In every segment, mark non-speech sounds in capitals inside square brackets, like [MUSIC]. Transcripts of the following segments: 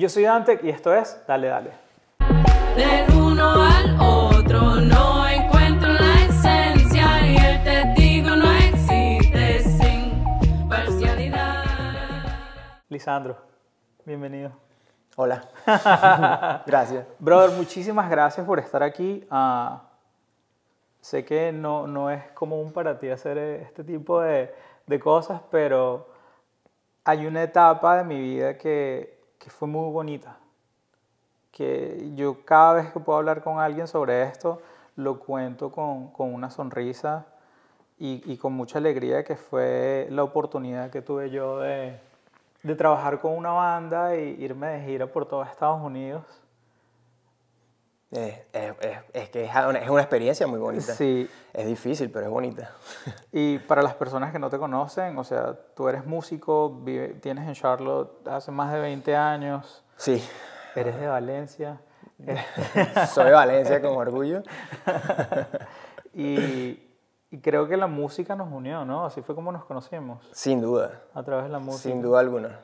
Yo soy Dante y esto es Dale Dale. Del uno al otro no encuentro la esencia y el testigo no existe sin parcialidad. Lisandro, bienvenido. Hola. [LAUGHS] gracias. Brother, muchísimas gracias por estar aquí. Ah, sé que no, no es común para ti hacer este tipo de, de cosas, pero hay una etapa de mi vida que que fue muy bonita, que yo cada vez que puedo hablar con alguien sobre esto, lo cuento con, una sonrisa y, con mucha alegría, que fue la oportunidad que tuve yo de, de trabajar con una banda e irme de gira por todo Estados Unidos es, que es una experiencia muy bonita. Sí. Es difícil, pero es bonita. [LAUGHS] Y para las personas que no te conocen, o sea, tú eres músico, tienes en Charlotte hace más de 20 años. Sí. Eres de Valencia. [LAUGHS] Soy Valencia con orgullo. [LAUGHS] y creo que la música nos unió, ¿no? Así fue como nos conocimos. Sin duda. A través de la música. Sin duda alguna.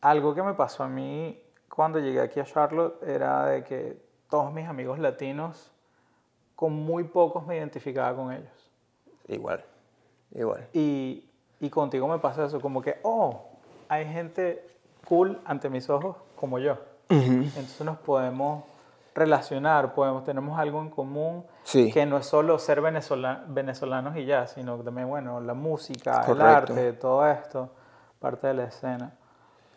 Algo que me pasó a mí cuando llegué aquí a Charlotte era de que todos mis amigos latinos, con muy pocos me identificaba con ellos. Igual, igual. Y, contigo me pasa eso, como que, oh, hay gente cool ante mis ojos como yo. Entonces nos podemos relacionar, podemos, tenemos algo en común que no es solo ser venezolanos y ya, sino también, bueno, la música, el arte, todo esto, parte de la escena.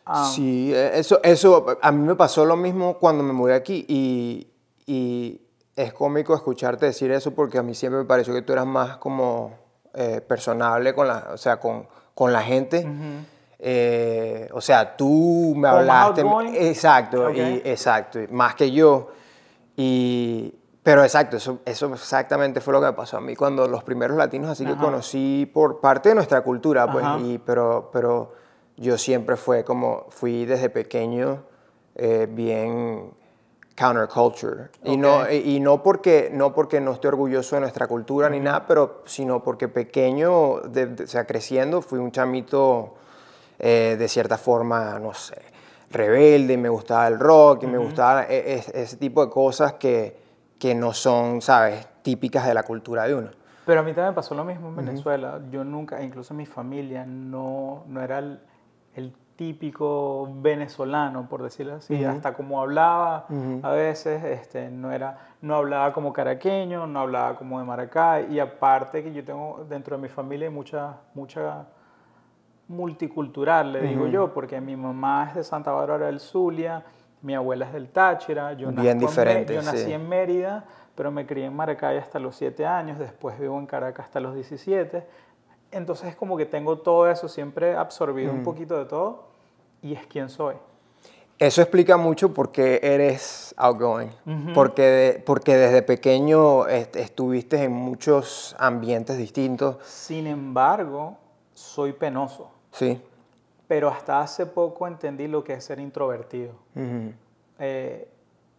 Ah. Sí, e, eso, eso a mí me pasó lo mismo cuando me mudé aquí y, es cómico escucharte decir eso porque a mí siempre me pareció que tú eras más como eh, personable con la, o sea, con, la gente. Eh, o sea, tú me hablaste. Exacto, y, exacto, más que yo. Y, pero exacto, eso, eso exactamente fue lo que me pasó a mí cuando los primeros latinos así que conocí por parte de nuestra cultura, pues, pero, pero yo siempre fue como, fui desde pequeño eh, bien counterculture. Y, no, y no, porque, no porque no esté orgulloso de nuestra cultura ni nada, pero sino porque pequeño, o sea, creciendo, fui un chamito eh, de cierta forma, no sé, rebelde, me gustaba el rock, y me gustaba e, e, ese, tipo de cosas que, que no son, ¿sabes?, típicas de la cultura de uno. Pero a mí también pasó lo mismo en Venezuela. Yo nunca, incluso mi familia, no, no era el, típico venezolano, por decirlo así, hasta como hablaba a veces, este, no, era, no hablaba como caraqueño, no hablaba como de Maracay, y aparte que yo tengo dentro de mi familia mucha, mucha multicultural, le digo yo, porque mi mamá es de Santa Bárbara del Zulia, mi abuela es del Táchira, yo, Bien nací, en, nací en Mérida, pero me crié en Maracay hasta los 7 años, después vivo en Caracas hasta los 17, entonces es como que tengo todo eso siempre absorbido un poquito de todo y es quién soy. Eso explica mucho por qué eres outgoing, porque, porque desde pequeño estuviste en muchos ambientes distintos. Sin embargo, soy penoso. Sí. Pero hasta hace poco entendí lo que es ser introvertido. Eh,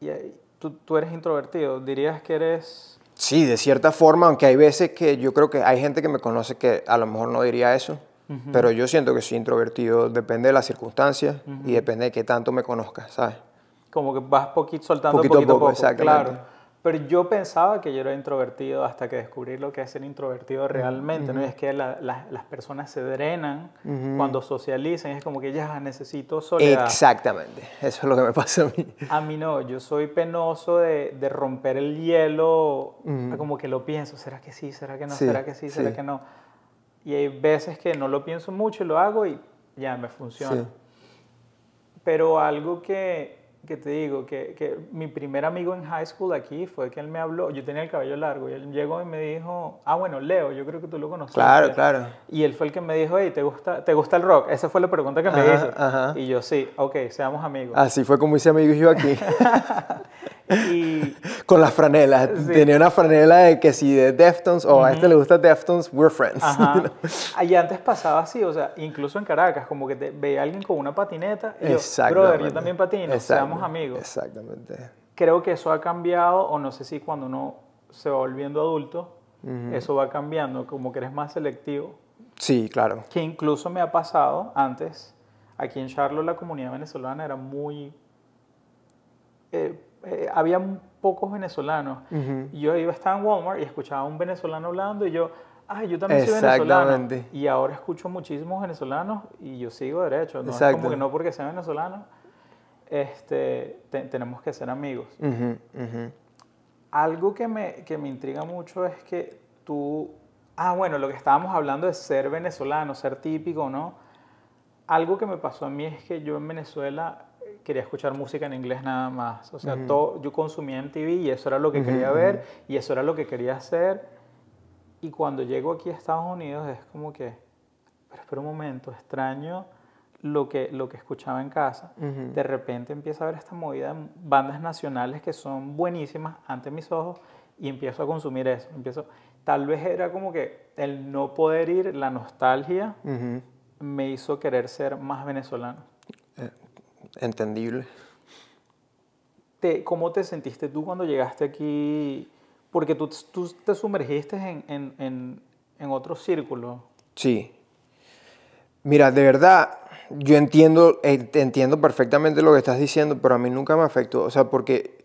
y, eh, tú eres introvertido, dirías que eres... Sí, de cierta forma, aunque hay veces que yo creo que hay gente que me conoce que a lo mejor no diría eso. Pero yo siento que soy introvertido, depende de las circunstancias y depende de qué tanto me conozcas, ¿sabes? Como que vas poquito, soltando poquito, poquito a poco, claro. Pero yo pensaba que yo era introvertido hasta que descubrí lo que es ser introvertido realmente, ¿no? Y es que las personas se drenan cuando socializan, es como que ya necesito soledad. Exactamente, eso es lo que me pasa a mí. A mí no, yo soy penoso de, de romper el hielo, como que lo pienso, ¿será que sí? ¿Será que no? ¿Será que sí? ¿Será que no? Y hay veces que no lo pienso mucho y lo hago y ya me funciona. Pero algo que, que te digo, que, que, mi primer amigo en high school aquí fue que él me habló, yo tenía el cabello largo, y él llegó y me dijo, ah, bueno, Leo, yo creo que tú lo conoces. Claro, claro. Y él fue el que me dijo, hey, ¿te gusta, ¿te gusta el rock? Esa fue la pregunta que me hizo. Y yo, sí, ok, seamos amigos. Así fue como hice amigos yo aquí. [LAUGHS] Y... [LAUGHS] Con las franelas. Tenía una franela de que si de Deftones o a este le gusta Deftones, we're friends. allí [LAUGHS] ah, y antes pasaba así, o sea, incluso en Caracas, como que te veía alguien con una patineta y yo, brother, yo también patino, seamos amigos. Exactamente. Creo que eso ha cambiado, o no sé si cuando uno se va volviendo adulto, eso va cambiando, como que eres más selectivo. Sí, claro. Que incluso me ha pasado antes, aquí en Charlo la comunidad venezolana era muy... Eh, eh, había pocos venezolanos. Yo iba, a estar en Walmart y escuchaba a un venezolano hablando y yo, ah, yo también soy venezolano. Y ahora escucho muchísimos venezolanos y yo sigo derecho. No como que no porque sea venezolano, este, tenemos que ser amigos. Algo que me, que me intriga mucho es que tú, ah, bueno, lo que estábamos hablando de ser venezolano, ser típico, ¿no? Algo que me pasó a mí es que yo en Venezuela quería escuchar música en inglés nada más. O sea, todo, yo consumía MTV y eso era lo que quería ver y eso era lo que quería hacer. Y cuando llego aquí a Estados Unidos es como que, pero espera un momento, extraño lo que, lo que escuchaba en casa. De repente empiezo a ver esta movida en bandas nacionales que son buenísimas ante mis ojos y empiezo a consumir eso. Empiezo, tal vez era como que el no poder ir, la nostalgia, me hizo querer ser más venezolano entendible. ¿Cómo te sentiste tú cuando llegaste aquí? Porque tú, tú te sumergiste en, en, en, en otro círculo. Sí. Mira, de verdad, yo entiendo, eh, entiendo perfectamente lo que estás diciendo, pero a mí nunca me afectó. O sea, porque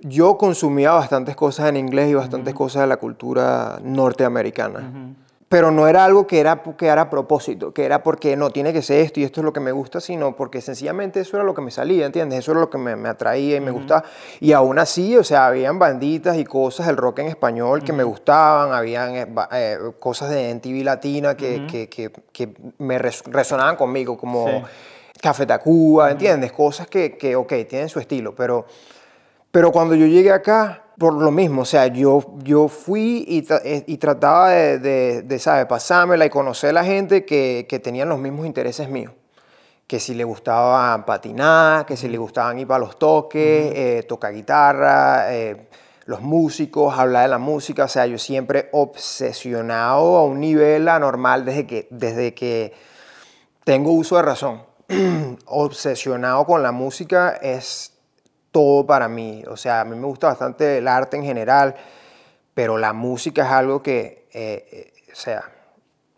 yo consumía bastantes cosas en inglés y bastantes cosas de la cultura norteamericana pero no era algo que era, que era a propósito, que era porque no, tiene que ser esto y esto es lo que me gusta, sino porque sencillamente eso era lo que me salía, ¿entiendes? Eso era lo que me, atraía y me gustaba. Y aún así, o sea, habían banditas y cosas, del rock en español que me gustaban, habían eh, eh, cosas de y latina que, me resonaban conmigo, como Café Tacuba, ¿entiendes? Cosas que, que, ok, tienen su estilo, pero, pero cuando yo llegué acá por lo mismo, o sea, yo, yo fui y, eh, trataba de, de, pasármela y conocer a la gente que, que tenían los mismos intereses míos. Que si le gustaba patinar, que si le gustaban ir para los toques, eh, tocar guitarra, eh, los músicos, hablar de la música. O sea, yo siempre obsesionado a un nivel anormal desde que, desde que tengo uso de razón. [CLEARS THROAT] obsesionado con la música es todo para mí. O sea, a mí me gusta bastante el arte en general, pero la música es algo que, eh, eh, o sea,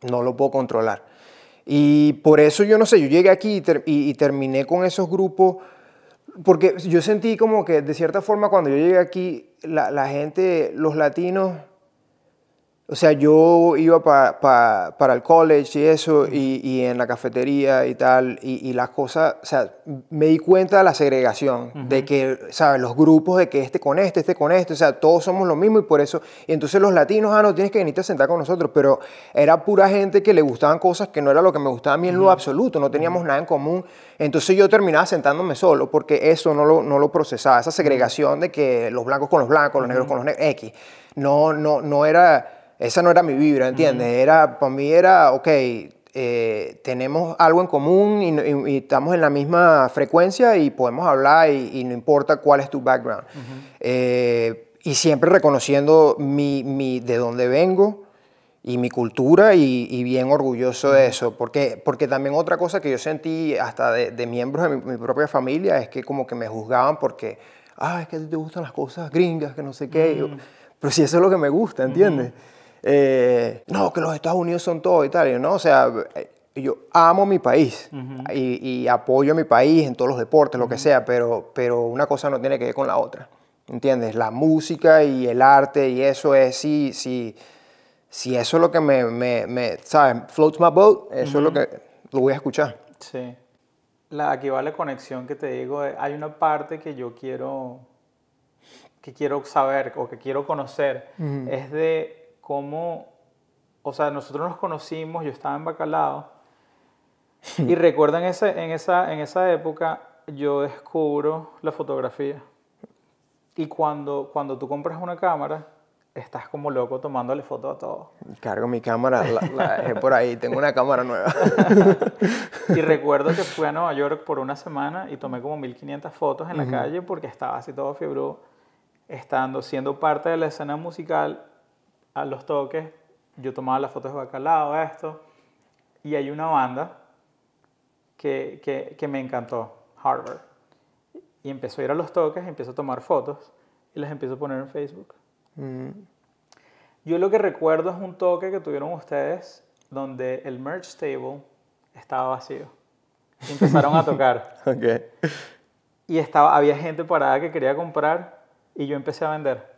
no lo puedo controlar. Y por eso yo no sé, yo llegué aquí y, terminé con esos grupos, porque yo sentí como que de cierta forma cuando yo llegué aquí, la gente, los latinos, o sea, yo iba para el college y eso, y, y, en la cafetería y tal, y, las cosas, o sea, me di cuenta de la segregación, de que, ¿sabes? Los grupos de que este con este, este con este, o sea, todos somos lo mismo y por eso, y entonces los latinos, ah, no, tienes que venirte a sentar con nosotros, pero era pura gente que le gustaban cosas que no era lo que me gustaba a mí en lo absoluto, no teníamos nada en común. Entonces yo terminaba sentándome solo porque eso no lo, no lo procesaba, esa segregación de que los blancos con los blancos, los negros con los negros, X, no, no, no era esa no era mi vibra, ¿entiendes? Era, para mí era, ok, eh, tenemos algo en común y, estamos en la misma frecuencia y podemos hablar y, no importa cuál es tu background. Eh, y siempre reconociendo mi, mi, de dónde vengo y mi cultura y, bien orgulloso de eso. Porque, porque también otra cosa que yo sentí hasta de, miembros de mi, propia familia es que como que me juzgaban porque, ah, es que te gustan las cosas gringas, que no sé qué. Pero si eso es lo que me gusta, ¿entiendes? Eh, no, que los Estados Unidos son todo y tal, ¿no? O sea, eh, yo amo mi país y, apoyo a mi país en todos los deportes, lo que sea, pero, pero una cosa no tiene que ver con la otra. ¿Entiendes? La música y el arte y eso es, sí, sí, si eso es lo que me, ¿sabes? Floats my boat, eso es lo que lo voy a escuchar. Sí. La, aquí va la conexión que te digo, eh, hay una parte que yo quiero, que quiero saber o que quiero conocer, es de cómo, o sea, nosotros nos conocimos, yo estaba en Bacalao, [LAUGHS] y recuerdo en, ese, en, esa, en esa época yo descubro la fotografía. Y cuando, cuando tú compras una cámara, estás como loco tomándole fotos a todo. Cargo mi cámara, la, dejé por ahí, tengo una cámara nueva. [LAUGHS] y recuerdo que fui a Nueva York por una semana y tomé como 1500 fotos en la calle porque estaba así todo febrero estando, siendo parte de la escena musical a los toques, yo tomaba las fotos de bacalao, esto, y hay una banda que, me encantó, Harvard. Y empezó a ir a los toques, empezó a tomar fotos y las empiezo a poner en Facebook. Mm. Yo lo que recuerdo es un toque que tuvieron ustedes donde el merch table estaba vacío. empezaron a tocar. [LAUGHS] Y estaba, había gente parada que quería comprar y yo empecé a vender.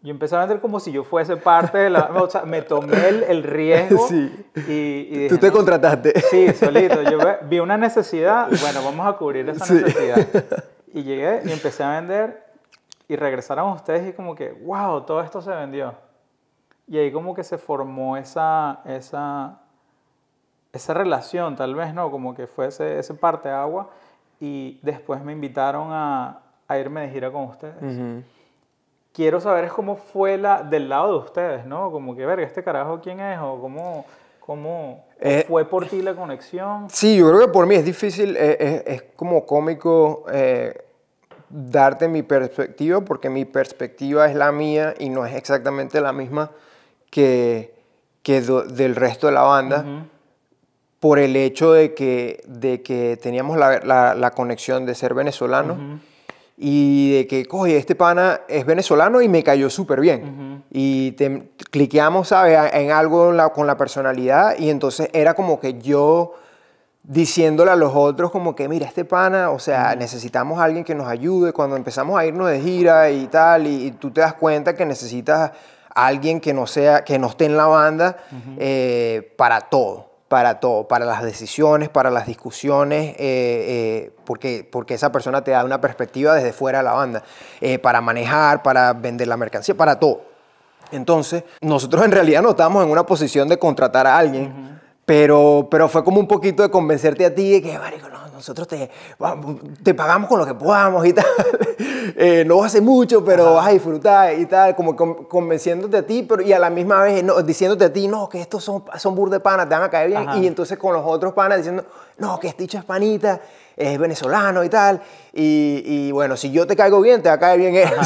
Yo empecé a vender como si yo fuese parte de la... O sea, me tomé el, el riesgo sí. y, Tú te contrataste. Sí, solito. Yo vi una necesidad, bueno, vamos a cubrir esa necesidad. Y llegué y empecé a vender y regresaron ustedes y como que, wow, todo esto se vendió. Y ahí como que se formó esa, esa, esa relación, tal vez, ¿no? Como que fue ese, parte agua y después me invitaron a, a irme de gira con ustedes. Uh quiero saber cómo fue la del lado de ustedes, ¿no? Como que, verga, este carajo, ¿quién es? O cómo... ¿Cómo eh, fue por ti la conexión? Sí, yo creo que por mí es difícil, eh, es, como cómico eh, darte mi perspectiva, porque mi perspectiva es la mía y no es exactamente la misma que, que del resto de la banda, por el hecho de que, de que teníamos la, la, conexión de ser venezolano y de que, coge, este pana es venezolano y me cayó súper bien. Y te, cliqueamos, ¿sabes?, en algo con la personalidad y entonces era como que yo diciéndole a los otros como que, mira, este pana, o sea, necesitamos alguien que nos ayude cuando empezamos a irnos de gira y tal, y, tú te das cuenta que necesitas alguien que no sea, que no esté en la banda eh, para todo para todo, para las decisiones, para las discusiones, eh, eh, porque, porque esa persona te da una perspectiva desde fuera de la banda, eh, para manejar, para vender la mercancía, para todo. Entonces, nosotros en realidad no estábamos en una posición de contratar a alguien, pero, pero fue como un poquito de convencerte a ti de que, marico, no, nosotros te, te pagamos con lo que podamos y [LAUGHS] tal. Eh, no vas a hacer mucho, pero vas a disfrutar y tal, como convenciéndote a ti, pero y a la misma vez eh, no, diciéndote a ti, no, que estos son, son de panas, te van a caer bien. Y entonces con los otros panas diciendo, no, que este dicho es panita es venezolano y tal. Y, bueno, si yo te caigo bien, te va a caer bien él. [LAUGHS]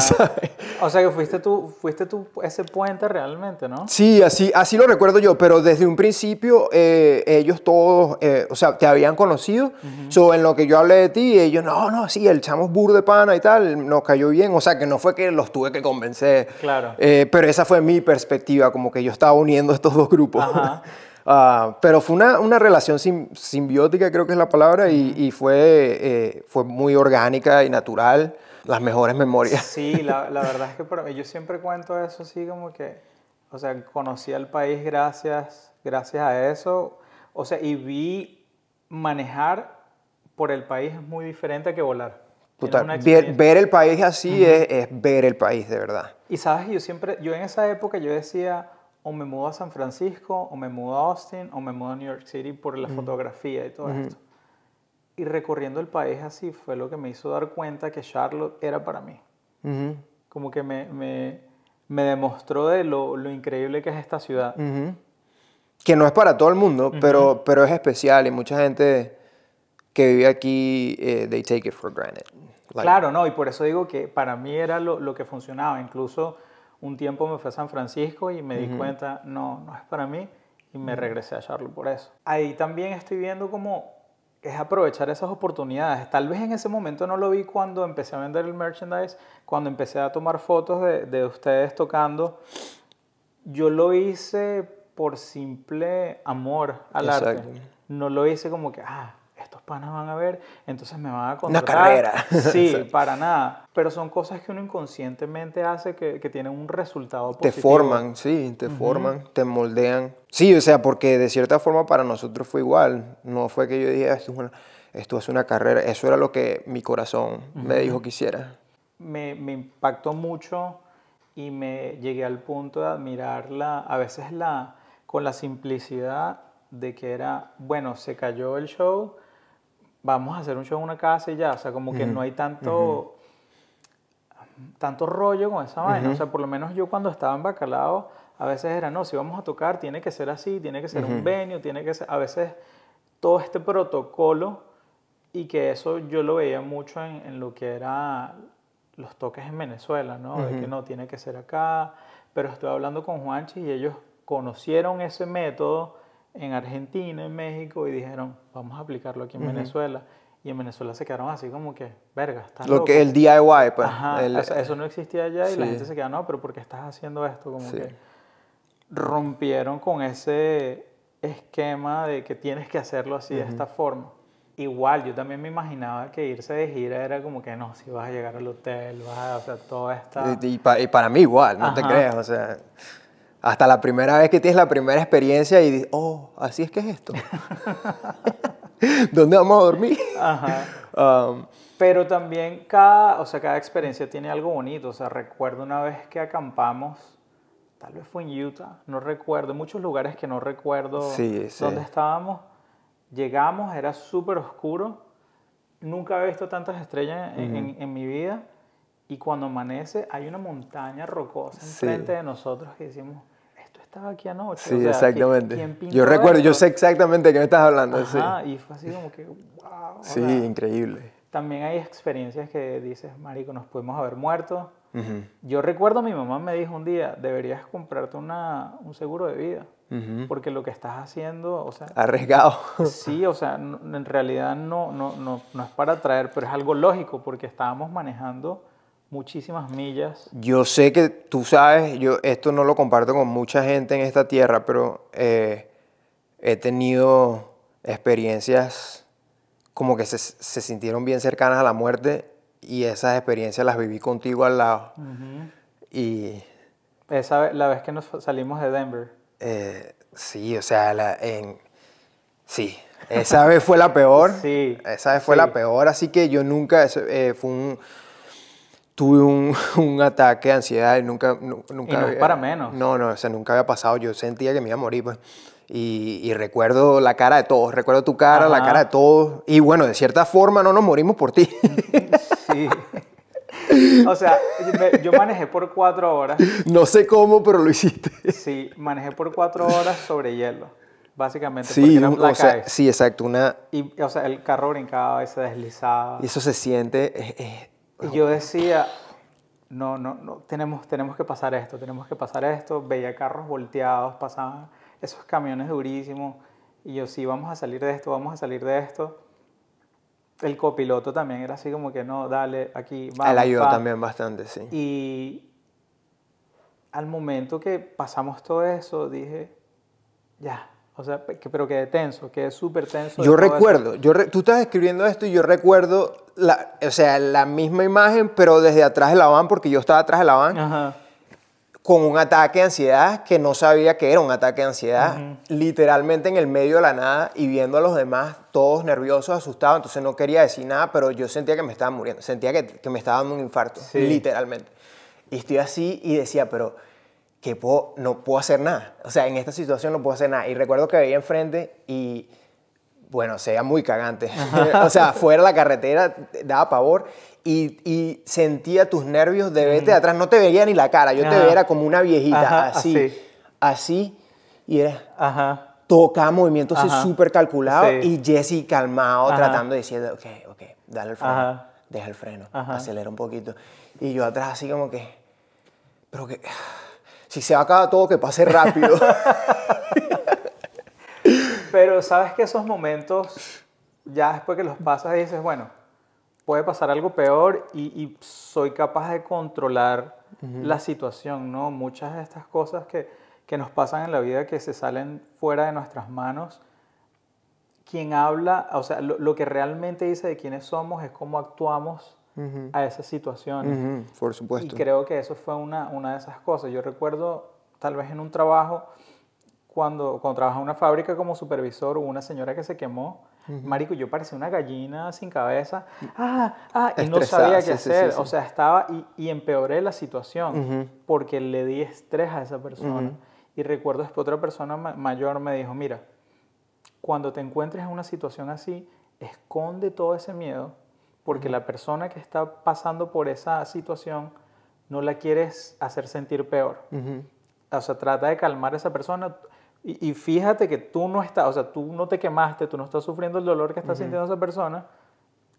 O sea que fuiste tú, fuiste tú ese puente realmente, ¿no? Sí, así, así lo recuerdo yo, pero desde un principio eh, ellos todos, eh, o sea, te habían conocido. en lo que yo hablé de ti, ellos, no, no, sí, el chamo es burro de pana y tal, nos cayó bien. O sea, que no fue que los tuve que convencer. Claro. Eh, pero esa fue mi perspectiva, como que yo estaba uniendo estos dos grupos. Ajá. [LAUGHS] Ah, pero fue una, una relación simbiótica, creo que es la palabra, y, fue, eh, fue muy orgánica y natural. Las mejores memorias. Sí, la, la verdad es que para mí, yo siempre cuento eso así como que, o sea, conocí al país gracias, gracias a eso. O sea, y vi manejar por el país es muy diferente que volar. Ver, el país así es, es, ver el país de verdad. Y sabes, yo siempre, yo en esa época yo decía, o me mudo a San Francisco, o me mudo a Austin, o me mudo a New York City por la fotografía y todo esto. Y recorriendo el país así fue lo que me hizo dar cuenta que Charlotte era para mí. Como que me, me, me demostró de lo, lo, increíble que es esta ciudad. Que no es para todo el mundo, pero, pero es especial y mucha gente que vive aquí, eh, they take it for granted. claro, no, y por eso digo que para mí era lo, lo que funcionaba. Incluso un tiempo me fui a San Francisco y me di cuenta, no, no es para mí y me regresé a Charlotte por eso. Ahí también estoy viendo cómo es aprovechar esas oportunidades. Tal vez en ese momento no lo vi cuando empecé a vender el merchandise, cuando empecé a tomar fotos de, ustedes tocando. Yo lo hice por simple amor al arte. No lo hice como que, ah, panas van a ver, entonces me van a contar. Una carrera. [LAUGHS] Sí, [LAUGHS] para nada. Pero son cosas que uno inconscientemente hace que, que tienen un resultado positivo. Te forman, sí, te forman, te moldean. Sí, o sea, porque de cierta forma para nosotros fue igual. No fue que yo dije, ah, esto es una, esto una carrera. Eso era lo que mi corazón me dijo que hiciera. Me, me impactó mucho y me llegué al punto de admirarla a veces la, con la simplicidad de que era, bueno, se cayó el show, vamos a hacer un show en una casa y ya, o sea, como que no hay tanto, tanto rollo con esa vaina, o sea, por lo menos yo cuando estaba en Bacalao, a veces era, no, si vamos a tocar, tiene que ser así, tiene que ser un venio, tiene que ser, a veces todo este protocolo y que eso yo lo veía mucho en, en lo que era los toques en Venezuela, ¿no? De que no, tiene que ser acá, pero estoy hablando con Juanchi y ellos conocieron ese método, en Argentina, en México, y dijeron, vamos a aplicarlo aquí en Venezuela. Y en Venezuela se quedaron así como que, verga, está Lo que el DIY, pues. Ajá, eso, no existía allá y la gente se queda, no, pero ¿por qué estás haciendo esto? Como que rompieron con ese esquema de que tienes que hacerlo así, de esta forma. Igual, yo también me imaginaba que irse de gira era como que no, si vas a llegar al hotel, vas a, o sea, toda esta... Y, para mí igual, no te creas, o sea hasta la primera vez que tienes la primera experiencia y dices, oh, así es que es esto. [LAUGHS] [LAUGHS] ¿Dónde vamos a dormir? [LAUGHS] Um, Pero también cada, o sea, cada experiencia tiene algo bonito. O sea, recuerdo una vez que acampamos, tal vez fue en Utah, no recuerdo, muchos lugares que no recuerdo dónde estábamos. Llegamos, era súper oscuro. Nunca había visto tantas estrellas en, mi vida. Y cuando amanece hay una montaña rocosa enfrente de nosotros que decimos, estaba aquí anoche. Sí, exactamente. yo recuerdo, yo sé exactamente de qué me estás hablando. Ajá, sí. y fue así como que, wow. Sí, increíble. También hay experiencias que dices, marico, nos podemos haber muerto. Yo recuerdo mi mamá me dijo un día, deberías comprarte una, un seguro de vida, porque lo que estás haciendo, o sea... Arriesgado. [LAUGHS] Sí, o sea, en realidad no, no, no, no es para traer, pero es algo lógico, porque estábamos manejando muchísimas millas. Yo sé que tú sabes, yo esto no lo comparto con mucha gente en esta tierra, pero eh, he tenido experiencias como que se, sintieron bien cercanas a la muerte y esas experiencias las viví contigo al lado. Y... Esa la vez que nos salimos de Denver. Eh, sí, o sea, la, en, sí, esa vez fue la peor. [LAUGHS] sí. Esa vez fue la peor, así que yo nunca, eh, fue un, tuve [LAUGHS] un, ataque de ansiedad y nunca... nunca no para menos. No, no, o sea, nunca había pasado. Yo sentía que me iba a morir, pues. Y, recuerdo la cara de todos, recuerdo tu cara, la cara de todos. Y bueno, de cierta forma no nos morimos por ti. Sí. O sea, yo manejé por cuatro horas. No sé cómo, pero lo hiciste. Sí, manejé por cuatro horas sobre hielo, básicamente. Sí, o sea, sí exacto. Una... o sea, el carro brincaba y se deslizaba. Y eso se siente... Y yo decía, no, no, no, tenemos, tenemos que pasar esto, tenemos que pasar esto. Veía carros volteados, pasaban esos camiones durísimos. Y yo, sí, vamos a salir de esto, vamos a salir de esto. El copiloto también era así como que, no, dale, aquí, vamos. Él ayudó también bastante, sí. Y al momento que pasamos todo eso, dije, ya, o sea, pero que tenso, que es súper tenso. Yo recuerdo, yo tú estás escribiendo esto y yo recuerdo, la, o sea, la misma imagen, pero desde atrás de la van, porque yo estaba atrás de la van, con un ataque de ansiedad que no sabía que era un ataque de ansiedad, literalmente en el medio de la nada y viendo a los demás todos nerviosos, asustados, entonces no quería decir nada, pero yo sentía que me estaba muriendo, sentía que, me estaba dando un infarto, literalmente. Y estoy así y decía, pero que puedo, no puedo hacer nada. O sea, en esta situación no puedo hacer nada. Y recuerdo que veía enfrente y, bueno, se veía muy cagante. [LAUGHS] o sea, fuera de la carretera daba pavor y, sentía tus nervios de vete de mm. atrás. No te veía ni la cara. Yo te veía como una viejita, así, así, Y era... Ajá tocaba movimientos súper calculados y Jesse calmado tratando de decir, ok, ok, dale el freno, deja el freno, acelera un poquito. Y yo atrás así como que, pero que, si se acaba todo, que pase rápido. [LAUGHS] Pero sabes que esos momentos, ya después que los pasas, dices, bueno, puede pasar algo peor y, soy capaz de controlar la situación, ¿no? Muchas de estas cosas que, nos pasan en la vida que se salen fuera de nuestras manos, quien habla, o sea, lo, lo que realmente dice de quiénes somos es cómo actuamos a esas situaciones. Por supuesto. Y creo que eso fue una, de esas cosas. Yo recuerdo, tal vez en un trabajo, cuando, cuando trabajaba en una fábrica como supervisor, hubo una señora que se quemó. Marico, yo parecía una gallina sin cabeza. Mm. Ah, ah, y no sabía qué hacer. o sea, estaba y, y empeoré la situación porque le di estrés a esa persona. Y recuerdo después otra persona mayor me dijo, mira, cuando te encuentres en una situación así, esconde todo ese miedo porque la persona que está pasando por esa situación no la quieres hacer sentir peor. O sea, trata de calmar a esa persona y, fíjate que tú no estás, o sea, tú no te quemaste, tú no estás sufriendo el dolor que está sintiendo esa persona,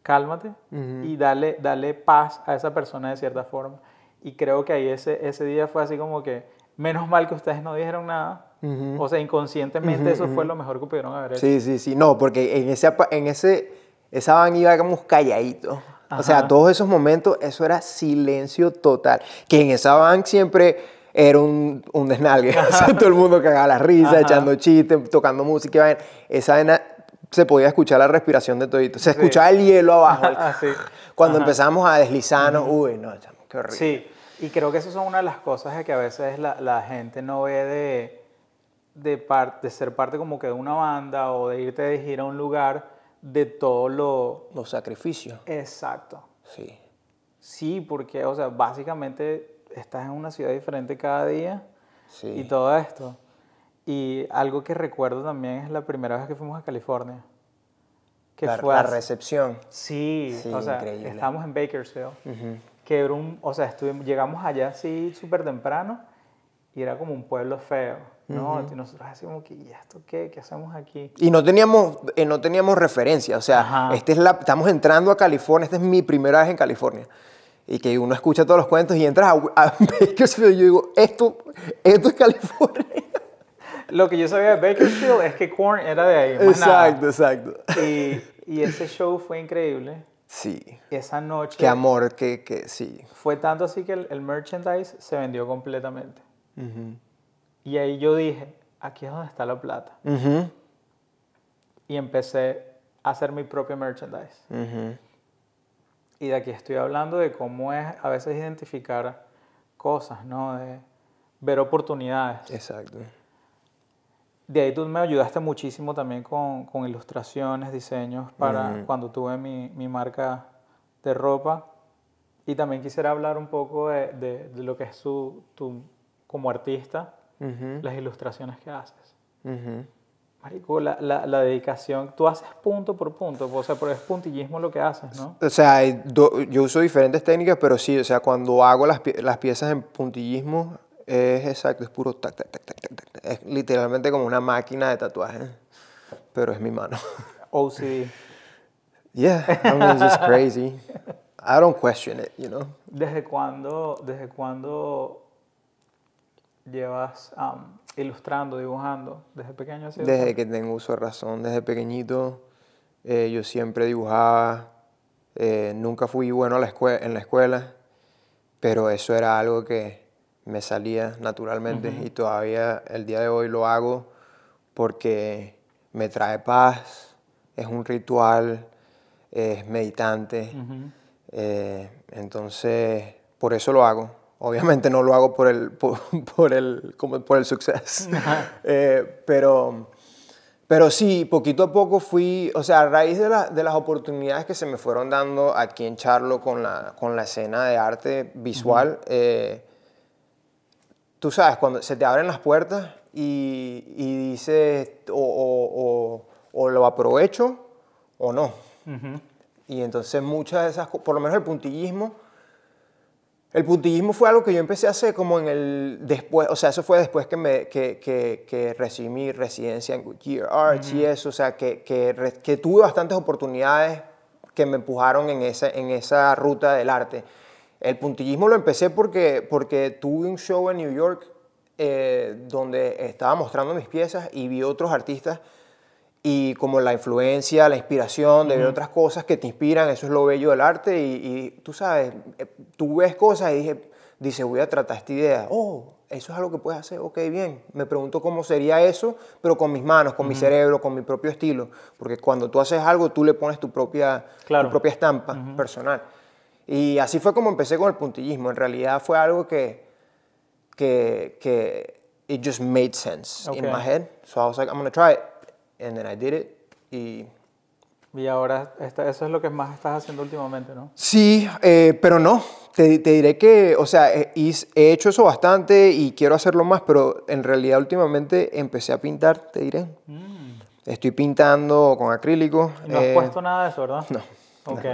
cálmate y dale, dale paz a esa persona de cierta forma. Y creo que ahí ese, ese día fue así como que, menos mal que ustedes no dijeron nada. O sea, inconscientemente eso fue lo mejor que pudieron haber hecho. Sí, sí, sí. No, porque en ese, en ese esa van íbamos calladito. O sea, todos esos momentos, eso era silencio total. Que en esa van siempre era un, un desnalgue. [LAUGHS] todo el mundo cagaba la risa, echando chistes, tocando música. Esa vaina se podía escuchar la respiración de todito. Se escuchaba el hielo abajo. [LAUGHS] Ah, Cuando empezamos a deslizarnos, uy, no, qué horrible. Sí, y creo que eso son una de las cosas que a veces la, gente no ve de, ser parte como que de una banda o de irte de dirigir a un lugar de todos lo... los sacrificios. Exacto. Sí. Sí, porque, o sea, básicamente estás en una ciudad diferente cada día y todo esto. Y algo que recuerdo también es la primera vez que fuimos a California. Que fue la recepción. Sí, sí, increíble. estábamos en Bakersfield. Que era o sea, estuvimos, llegamos allá así súper temprano y era como un pueblo feo. ¿no? Nosotros hacemos que, ¿y esto qué? ¿Qué hacemos aquí? Y no teníamos, eh, no teníamos referencia, o sea, este es la, estamos entrando a California, esta es mi primera vez en California. Y que uno escucha todos los cuentos y entras a, [LAUGHS] Bakersfield y yo digo, esto, esto es California. [LAUGHS] Lo que yo sabía de Bakersfield es que corn era de ahí. exacto, exacto. Y, ese show fue increíble. Sí. Esa noche. Qué amor, que, sí. Fue tanto así que el, merchandise se vendió completamente. Y ahí yo dije, aquí es donde está la plata. Y empecé a hacer mi propio merchandise. Y de aquí estoy hablando de cómo es a veces identificar cosas, ¿no? De ver oportunidades. Exacto. De ahí tú me ayudaste muchísimo también con, con ilustraciones, diseños para cuando tuve mi, mi, marca de ropa. Y también quisiera hablar un poco de, de, lo que es su, tu, como artista las ilustraciones que haces. la, dedicación, tú haces punto por punto, o sea, pero es puntillismo lo que haces, ¿no? O sea, yo uso diferentes técnicas, pero sí, o sea, cuando hago las, piezas en puntillismo, es exacto, es puro tac, tac, tac, tac, tac, es literalmente como una máquina de tatuaje, pero es mi mano. [LAUGHS] OCD. Yeah, I mean, it's crazy. I don't question it, you know. ¿Desde cuando desde cuándo llevas ilustrando, dibujando desde pequeño? Desde que tengo uso de razón, desde pequeñito eh, yo siempre dibujaba, eh, nunca fui bueno en la escuela, pero eso era algo que me salía naturalmente y todavía el día de hoy lo hago porque me trae paz, es un ritual, es meditante, eh, entonces por eso lo hago Obviamente no lo hago por el, [LAUGHS] por, el, suceso. Eh, pero, pero sí, poquito a poco fui, o sea, a raíz de, las oportunidades que se me fueron dando aquí en Charlo con la, escena de arte visual, eh, tú sabes, cuando se te abren las puertas y, y dices, o, lo aprovecho o no. Y entonces muchas de esas, por lo menos el puntillismo, el puntillismo fue algo que yo empecé a hacer como en el después, o sea, eso fue después que, me, recibí mi residencia en Goodyear Arts y eso, o sea, que, que, tuve bastantes oportunidades que me empujaron en esa, en esa ruta del arte. El puntillismo lo empecé porque, porque tuve un show en New York eh, donde estaba mostrando mis piezas y vi otros artistas y como la influencia, la inspiración de ver otras cosas que te inspiran, eso es lo bello del arte y, tú sabes, eh, tú ves cosas y dije, dice, voy a tratar esta idea, oh, eso es algo que puedes hacer, ok, bien, me pregunto cómo sería eso, pero con mis manos, con mi cerebro, con mi propio estilo, porque cuando tú haces algo, tú le pones tu propia, tu propia estampa personal. Y así fue como empecé con el puntillismo, en realidad fue algo que, que, que it just made sense in my head, so I was like, I'm gonna try it and then I did it y... Y ahora eso es lo que más estás haciendo últimamente, ¿no? Sí, eh, pero no. Te, diré que, o sea, eh, he, hecho eso bastante y quiero hacerlo más, pero en realidad últimamente empecé a pintar, te diré. Mm. Estoy pintando con acrílico. No has eh, puesto nada de eso, ¿verdad? No. Ok.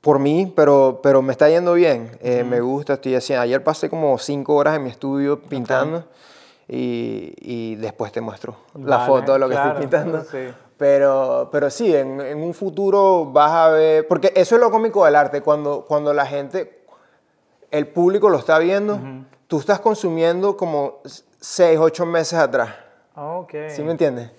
por mí, pero, pero me está yendo bien. Me gusta, estoy haciendo. Ayer pasé como cinco horas en mi estudio pintando y, después te muestro la foto de lo que estoy pintando. Pero, pero sí, en, en, un futuro vas a ver, porque eso es lo cómico del arte, cuando, cuando la gente, el público lo está viendo, tú estás consumiendo como seis, ocho meses atrás. Ah, okay. ¿Sí me entiendes?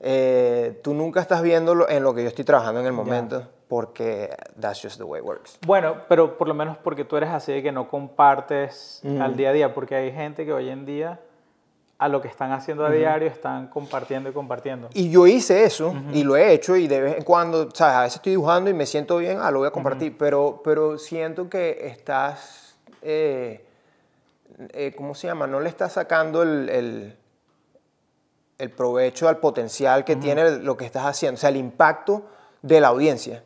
Eh, tú nunca estás viendo en lo que yo estoy trabajando en el momento. porque that's just the way works. Bueno, pero por lo menos porque tú eres así de que no compartes al día a día, porque hay gente que hoy en día a lo que están haciendo a diario, están compartiendo y compartiendo. Y yo hice eso y lo he hecho y de vez en cuando, sabes, a veces estoy dibujando y me siento bien, a ah, lo voy a compartir, pero, pero siento que estás, eh, eh, ¿cómo se llama? No le estás sacando el, el, el provecho al potencial que tiene lo que estás haciendo, o sea, el impacto de la audiencia.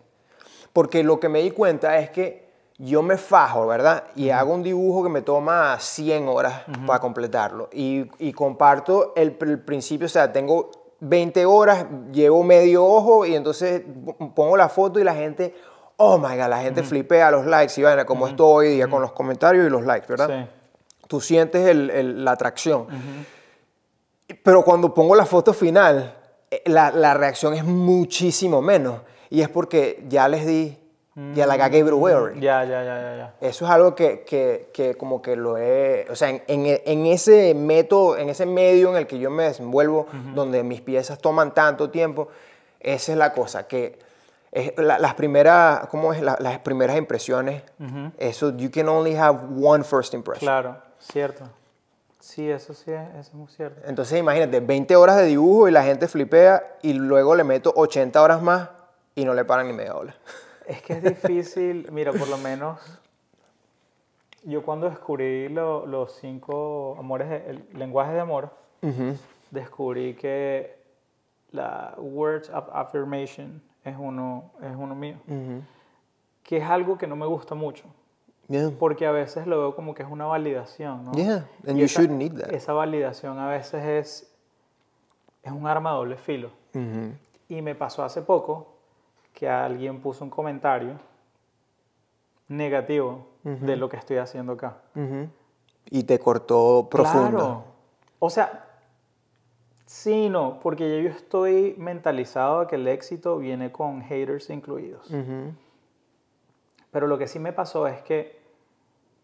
Porque lo que me di cuenta es que yo me fajo, ¿verdad? Y hago un dibujo que me toma 100 horas para completarlo. Y, comparto el, principio, o sea, tengo 20 horas, llevo medio ojo y entonces pongo la foto y la gente, oh my god, la gente a flipea los likes y vaya como estoy hoy día con los comentarios y los likes, ¿verdad? Sí. Tú sientes la atracción. Pero cuando pongo la foto final, eh, la reacción es muchísimo menos. Y es porque ya les di y a la Brewery. Ya, ya, ya, ya, Eso es algo que, que, que como que lo he... O sea, en, en, ese método, en ese medio en el que yo me desenvuelvo, donde mis piezas toman tanto tiempo, esa es la cosa, que es las primeras, ¿cómo es? las primeras impresiones, eso, you can only have one first impression. Claro, cierto. Sí, eso sí es, eso es muy cierto. Entonces imagínate, 20 horas de dibujo y la gente flipea y luego le meto 80 horas más y no le paran ni media hora. Es que es difícil, mira, por lo menos yo cuando descubrí los cinco amores, el, lenguajes de amor, descubrí que la words of affirmation es uno, es uno mío, que es algo que no me gusta mucho. Porque a veces lo veo como que es una validación, ¿no? y you esa, shouldn't Esa validación a veces es, es un arma doble filo. Y me pasó hace poco que alguien puso un comentario negativo de lo que estoy haciendo acá. Y te cortó profundo. O sea, sí, no, porque yo estoy mentalizado a que el éxito viene con haters incluidos. Pero lo que sí me pasó es que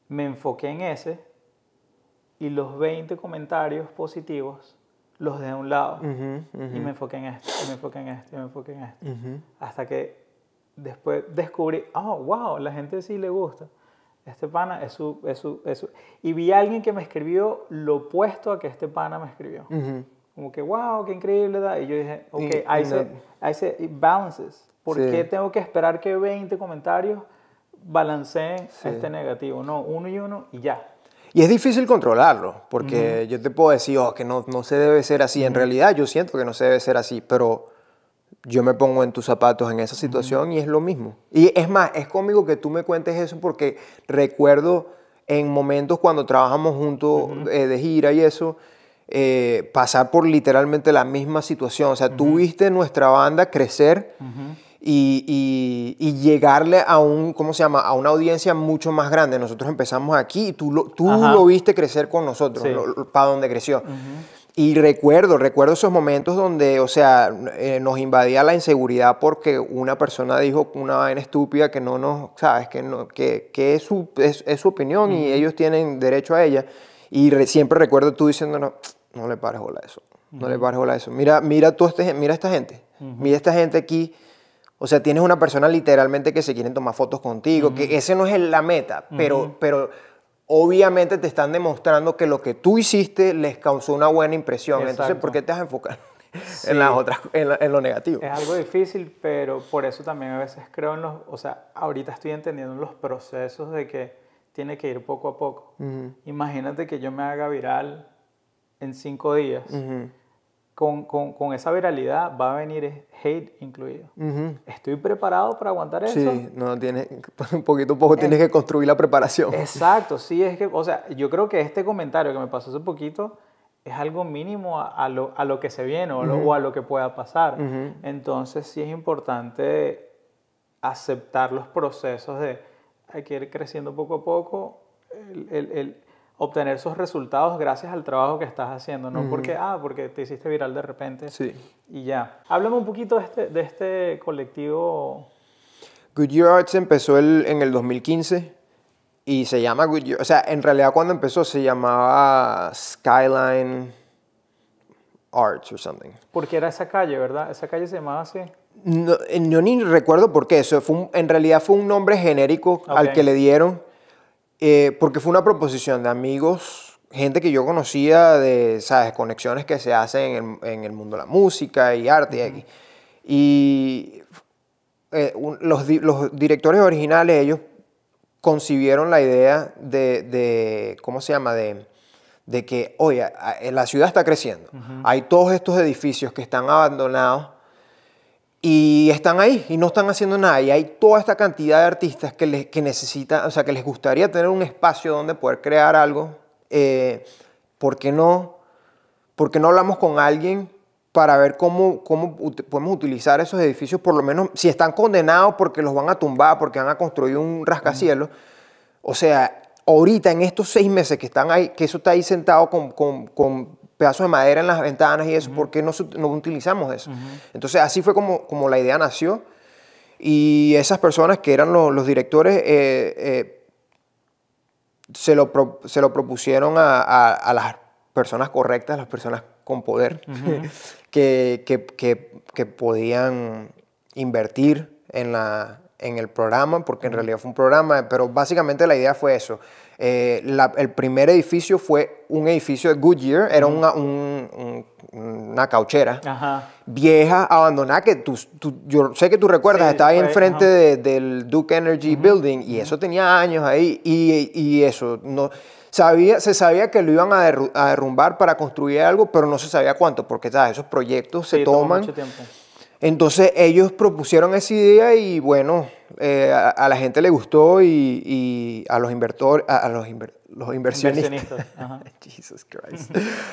me enfoqué en ese y los 20 comentarios positivos los de a un lado y me enfoqué en esto, y me enfoqué en esto, y me enfoqué en esto. Hasta que después descubrí, oh, wow, la gente sí le gusta. Este pana es su, es su, es su. Y vi a alguien que me escribió lo opuesto a que este pana me escribió. Como que, wow, qué increíble. ¿da? Y yo dije, ok, ahí se said, balances. ¿Por qué tengo que esperar que 20 comentarios balanceen este negativo? No, uno y uno y ya. Y es difícil controlarlo, porque yo te puedo decir, oh, que no, no se debe ser así. En realidad yo siento que no se debe ser así, pero yo me pongo en tus zapatos en esa situación y es lo mismo. Y es más, es cómico que tú me cuentes eso porque recuerdo en momentos cuando trabajamos juntos eh, de gira y eso, eh, pasar por literalmente la misma situación. O sea, tú viste nuestra banda crecer y, llegarle a un, ¿cómo se llama? A una audiencia mucho más grande. Nosotros empezamos aquí y tú lo, tú lo viste crecer con nosotros, para donde creció. Y recuerdo, recuerdo esos momentos donde, o sea, eh, nos invadía la inseguridad porque una persona dijo una vaina estúpida que no nos, sabes, que, no, que, es, su, es, su opinión y ellos tienen derecho a ella. Y siempre recuerdo tú diciéndonos, no le pares bola a eso, no le pares bola a eso. Mira, mira, tú este, mira esta gente, mira esta gente aquí o sea, tienes una persona literalmente que se quieren tomar fotos contigo, que ese no es la meta, pero, pero obviamente te están demostrando que lo que tú hiciste les causó una buena impresión. Entonces, ¿por qué te vas a enfocar [LAUGHS] en, las otras, en, lo negativo? Es algo difícil, pero por eso también a veces creo en los, o sea, ahorita estoy entendiendo los procesos de que tiene que ir poco a poco. Imagínate que yo me haga viral en cinco días con, esa viralidad va a venir hate incluido. ¿Estoy preparado para aguantar eso? Sí, no, tienes, [LAUGHS] poquito a poco tienes eh, que construir la preparación. Exacto, sí, es que, o sea, yo creo que este comentario que me pasó hace poquito es algo mínimo a, lo, que se viene o, a lo que pueda pasar. Entonces sí es importante aceptar los procesos de hay que ir creciendo poco a poco. el, obtener esos resultados gracias al trabajo que estás haciendo, no porque, ah, porque te hiciste viral de repente sí. y ya. Háblame un poquito de este, este colectivo. Good Arts empezó el, en el 2015 y se llama Good o sea, en realidad cuando empezó se llamaba Skyline Arts or something. Porque era esa calle, ¿verdad? Esa calle se llamaba así. No, eh, ni recuerdo por qué, eso fue en realidad fue un nombre genérico al que le dieron eh, porque fue una proposición de amigos, gente que yo conocía, de, ¿sabes? Conexiones que se hacen en el, en el mundo de la música y arte y Y eh, los, los, directores originales, ellos concibieron la idea de, de ¿cómo se llama? De, de que, oye, la ciudad está creciendo. Hay todos estos edificios que están abandonados y están ahí y no están haciendo nada. Y hay toda esta cantidad de artistas que, les, que necesitan, o sea, que les gustaría tener un espacio donde poder crear algo. Eh, ¿por, qué no, por no hablamos con alguien para ver cómo, cómo podemos utilizar esos edificios? Por lo menos, si están condenados porque los van a tumbar, porque van a construir un rascacielos. O sea, ahorita en estos seis meses que están ahí, que eso está ahí sentado con pedazos de madera en las ventanas y eso, porque ¿por qué no, utilizamos eso? Entonces así fue como, como la idea nació y esas personas que eran los, directores eh, eh, se, lo propusieron a, las personas correctas, las personas con poder, [LAUGHS] que, podían invertir en, la, en el programa, porque en realidad fue un programa, pero básicamente la idea fue eso, eh, la, el primer edificio fue un edificio de Goodyear, era una, cauchera vieja, abandonada, que tú, yo sé que tú recuerdas, estaba ahí enfrente del Duke Energy Building y eso tenía años ahí y, eso, no, sabía, se sabía que lo iban a, derrumbar para construir algo, pero no se sabía cuánto, porque esos proyectos se toman... Entonces ellos propusieron esa idea y bueno, eh, a, la gente le gustó y, a los inversores, [LAUGHS] [LAUGHS] a, los, inversionistas,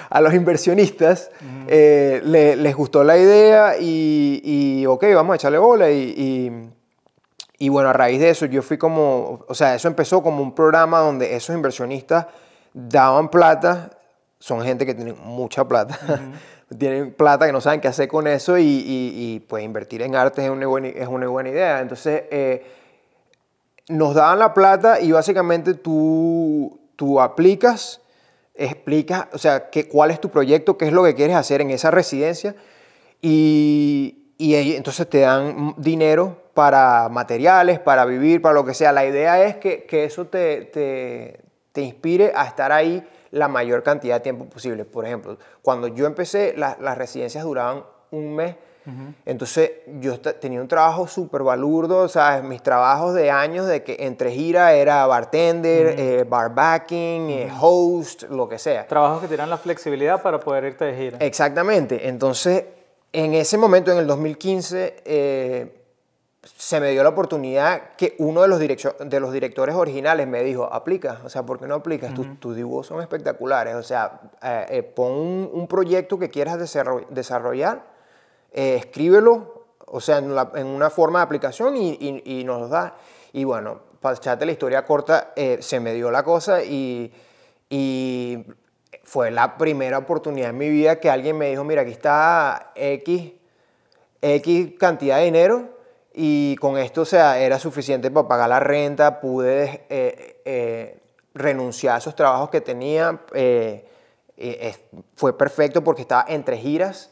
a los inversionistas les gustó la idea y, ok, vamos a echarle bola y, bueno, a raíz de eso yo fui como, o sea, eso empezó como un programa donde esos inversionistas daban plata, son gente que tiene mucha plata, [LAUGHS] tienen plata que no saben qué hacer con eso y, y, pues invertir en arte es una buena, es una buena idea. Entonces, eh, nos dan la plata y básicamente tú, tú aplicas, explicas, o sea, cuál es tu proyecto, qué es lo que quieres hacer en esa residencia y, entonces te dan dinero para materiales, para vivir, para lo que sea. La idea es que, eso te, te inspire a estar ahí la mayor cantidad de tiempo posible. Por ejemplo, cuando yo empecé, las residencias duraban un mes. Entonces yo tenía un trabajo súper balurdo, sea, Mis trabajos de años de que entre gira era bartender, eh, barbacking, eh, host, lo que sea. Trabajos que te la flexibilidad para poder irte de gira. Exactamente. Entonces, en ese momento, en el 2015, se me dio la oportunidad que uno de los, de los directores originales me dijo, aplica, o sea, ¿por qué no aplicas? tus, dibujos son espectaculares, o sea, eh, eh, pon un, proyecto que quieras desarrollar, eh, escríbelo, o sea, en, una forma de aplicación y, y, nos da. Y bueno, para echarte la historia corta, se me dio la cosa y, fue la primera oportunidad en mi vida que alguien me dijo, mira, aquí está X, X cantidad de dinero y con esto, o sea, era suficiente para pagar la renta, pude eh, eh, renunciar a esos trabajos que tenía. Eh, fue perfecto porque estaba entre giras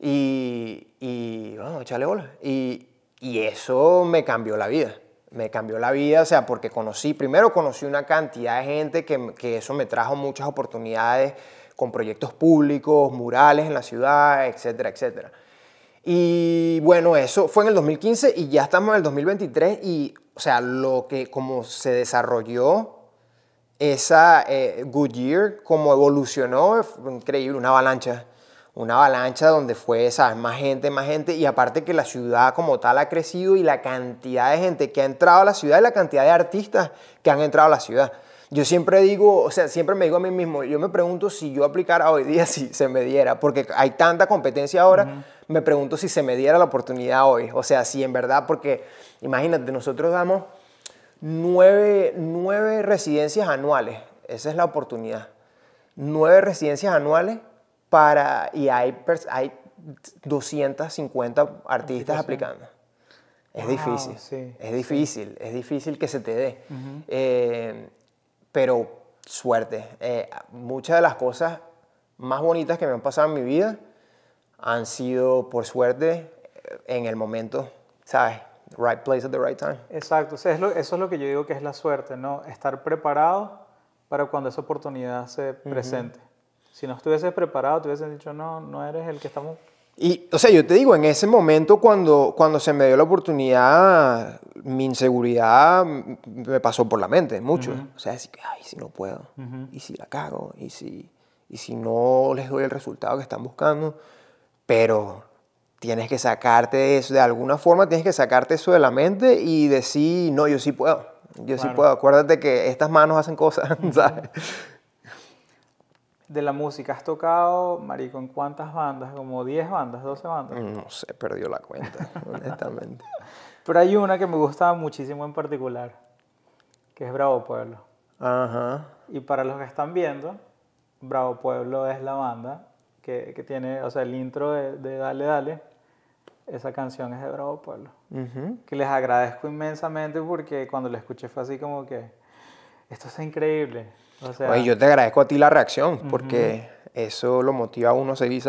y, y bueno, echarle bola. Y, y eso me cambió la vida me cambió la vida, o sea, porque conocí, primero conocí una cantidad de gente que, que, eso me trajo muchas oportunidades con proyectos públicos, murales en la ciudad, etcétera, etcétera. Y bueno, eso fue en el 2015 y ya estamos en el 2023 y, o sea, lo que, como se desarrolló esa eh, Goodyear, como evolucionó, fue increíble, una avalancha. Una avalancha donde fue, ¿sabes? Más gente, más gente. Y aparte que la ciudad como tal ha crecido y la cantidad de gente que ha entrado a la ciudad y la cantidad de artistas que han entrado a la ciudad. Yo siempre digo, o sea, siempre me digo a mí mismo, yo me pregunto si yo aplicara hoy día si se me diera, porque hay tanta competencia ahora me pregunto si se me diera la oportunidad hoy. O sea, si en verdad, porque imagínate, nosotros damos nueve, residencias anuales. Esa es la oportunidad. Nueve residencias anuales para, y hay, hay 250 artistas aplicando. Es difícil, es difícil, es difícil que se te dé. Eh, pero suerte. Eh, muchas de las cosas más bonitas que me han pasado en mi vida han sido, por suerte, en el momento, ¿sabes? Right place at the right time. Exacto, eso es lo que yo digo que es la suerte, ¿no? Estar preparado para cuando esa oportunidad se presente. Si no estuvieses preparado, te hubiesen dicho, no, no eres el que estamos... Y, o sea, yo te digo, en ese momento cuando, cuando se me dio la oportunidad, mi inseguridad me pasó por la mente, mucho. O sea, que ay, si no puedo, y si la cago, y si, y si no les doy el resultado que están buscando pero tienes que sacarte eso, de alguna forma tienes que sacarte eso de la mente y decir, no, yo sí puedo, yo sí puedo, acuérdate que estas manos hacen cosas, [LAUGHS] ¿sabes? De la música, ¿has tocado, marico, en cuántas bandas? ¿Como 10 bandas, 12 bandas? Mm, no sé, perdió la cuenta, [LAUGHS] honestamente. Pero hay una que me gusta muchísimo en particular, que es Bravo Pueblo. Ajá. Y para los que están viendo, Bravo Pueblo es la banda que, que tiene, o sea, el intro de, de, Dale Dale, esa canción es de Bravo Pueblo. Que les agradezco inmensamente porque cuando la escuché fue así como que, esto es increíble. O sea, Oye, yo te agradezco a ti la reacción porque eso lo motiva a uno a seguir,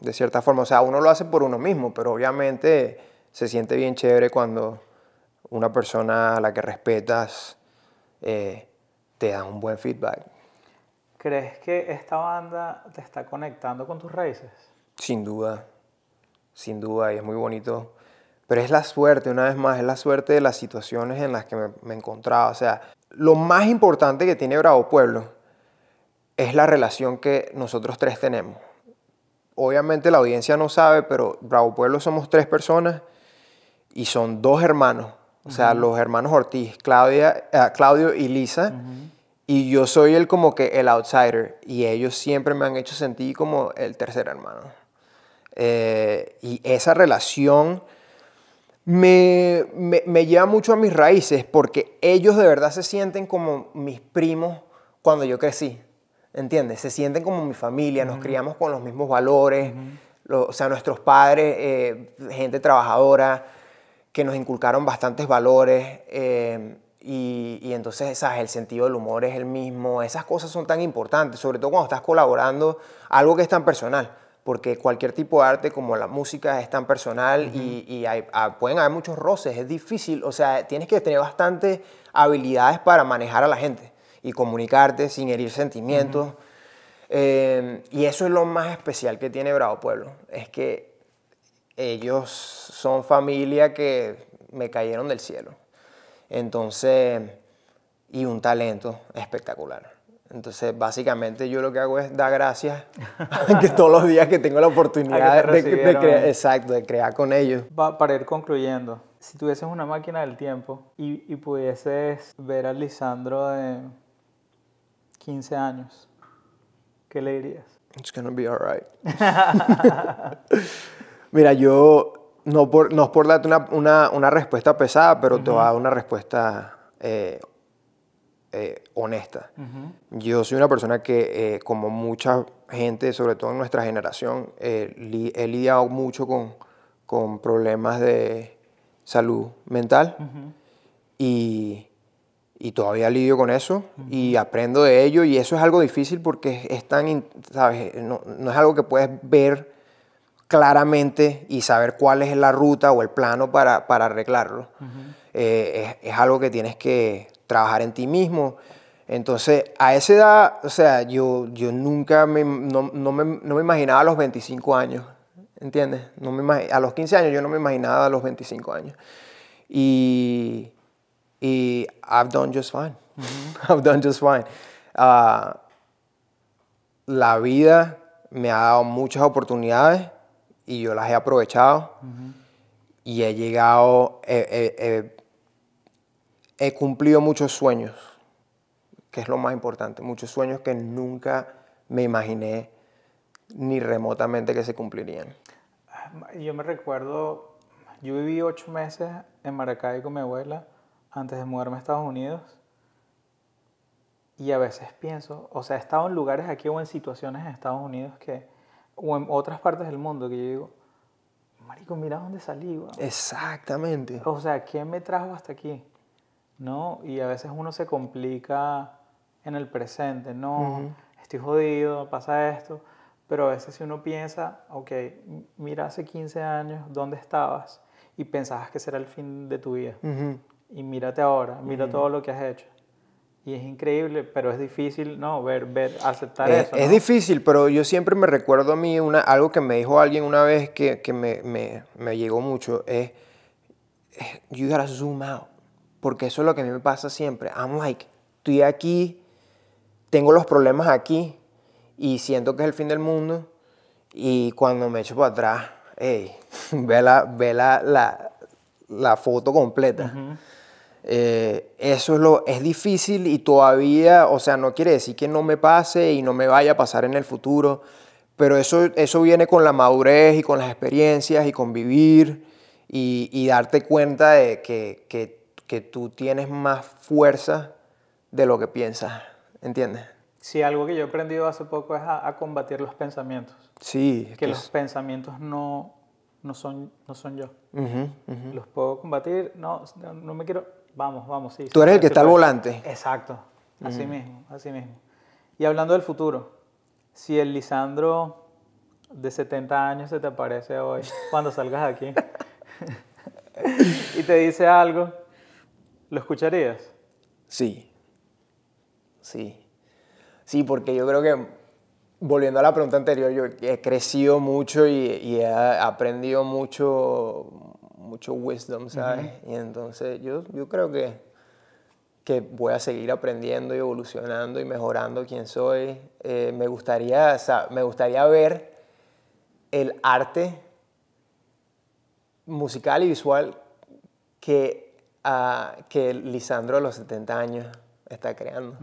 De cierta forma, o sea, uno lo hace por uno mismo, pero obviamente se siente bien chévere cuando una persona a la que respetas eh, te da un buen feedback. ¿Crees que esta banda te está conectando con tus raíces? Sin duda, sin duda, y es muy bonito. Pero es la suerte, una vez más, es la suerte de las situaciones en las que me, encontraba. O sea, lo más importante que tiene Bravo Pueblo es la relación que nosotros tres tenemos. Obviamente la audiencia no sabe, pero Bravo Pueblo somos tres personas y son dos hermanos. O sea, los hermanos Ortiz, Claudia, eh, Claudio y Lisa. Y yo soy el como que el outsider. Y ellos siempre me han hecho sentir como el tercer hermano. Eh, y esa relación me, me, me, lleva mucho a mis raíces porque ellos de verdad se sienten como mis primos cuando yo crecí. ¿Entiendes? Se sienten como mi familia, nos criamos con los mismos valores. o sea, nuestros padres, eh, gente trabajadora, que nos inculcaron bastantes valores. Eh, y, entonces, El sentido del humor es el mismo. Esas cosas son tan importantes, sobre todo cuando estás colaborando algo que es tan personal. Porque cualquier tipo de arte, como la música, es tan personal y, ah, pueden haber muchos roces. Es difícil, o sea, tienes que tener bastantes habilidades para manejar a la gente y comunicarte sin herir sentimientos. Em, y eso es lo más especial que tiene Bravo Pueblo. Es que ellos son familia que me cayeron del cielo. Entonces, y un talento espectacular. Entonces, básicamente yo lo que hago es dar gracias [LAUGHS] que todos los días que tengo la oportunidad de, crear, exacto, de crear con ellos. para ir concluyendo, si tuvieses una máquina del tiempo y, pudieses ver a Lisandro de 15 años, ¿qué le dirías? It's gonna be alright. [LAUGHS] Mira, yo no por, no es por darte una, una, una, respuesta pesada, pero te va a dar una respuesta eh, eh, honesta. Yo soy una persona que, eh, como mucha gente, sobre todo en nuestra generación, he lidiado mucho con, con, problemas de salud mental y, y, todavía lidio con eso y aprendo de ello y eso es algo difícil porque tan, ¿sabes? No, no es algo que puedes ver claramente y saber cuál es la ruta o el plano para, para arreglarlo. Eh, es, algo que tienes que trabajar en ti mismo. Entonces, a esa edad, o sea, yo, yo nunca me no, me, no, me, imaginaba a los 25 años, ¿entiendes? No me, a los 15 años yo no me imaginaba a los 25 años. Y, y I've done just fine. [LAUGHS] I've done just fine. Ah, la vida me ha dado muchas oportunidades y yo las he aprovechado y he llegado, he cumplido muchos sueños, que es lo más importante, muchos sueños que nunca me imaginé ni remotamente que se cumplirían. Yo me recuerdo, yo viví ocho meses en Maracay con mi abuela antes de mudarme a Estados Unidos y a veces pienso, o sea, he estado en lugares aquí o en situaciones en Estados Unidos que o en otras partes del mundo que yo digo, marico, mira dónde salí. Exactamente. O sea, quién me trajo hasta aquí? ¿No? Y a veces uno se complica en el presente, no, estoy jodido, pasa esto, pero a veces si uno piensa, ok, mira hace 15 años, ¿dónde estabas? Y pensabas que será el fin de tu vida. Y mírate ahora, mira todo lo que has hecho. Y es increíble, pero es difícil, ¿no? Ver, ver, aceptar es, eso. Es difícil, pero yo siempre me recuerdo a mí una, algo que me dijo alguien una vez que, que me, me, me, llegó mucho, es, you gotta zoom out, porque eso es lo que a mí me pasa siempre. I'm like, estoy aquí, tengo los problemas aquí, y siento que es el fin del mundo, y cuando me echo para atrás, hey, [LAUGHS] ve la, ve la, la, foto completa. Eh, eso es, lo, es difícil y todavía, o sea, no quiere decir que no me pase y no me vaya a pasar en el futuro, pero eso, eso viene con la madurez y con las experiencias y con vivir y, darte cuenta de que, que, tú tienes más fuerza de lo que piensas, ¿entiendes? Sí, algo que yo he aprendido hace poco es a, combatir los pensamientos. Sí. Que, los pensamientos no, no, son, no son yo. Los puedo combatir, no, no me quiero Vamos, vamos, sí. Tú eres el que está al volante. Exacto, así mm. mismo, así mismo. Y hablando del futuro, si el Lisandro de 70 años se te aparece hoy [LAUGHS] cuando salgas de aquí [LAUGHS] y te dice algo, ¿lo escucharías? Sí, sí. Sí, porque yo creo que, volviendo a la pregunta anterior, yo he crecido mucho y he aprendido mucho, mucho wisdom, ¿sabes? Y entonces yo, yo creo que, que voy a seguir aprendiendo y evolucionando y mejorando quién soy. Eh, me, gustaría, me gustaría ver el arte musical y visual que, ah, que Lisandro a los 70 años está creando.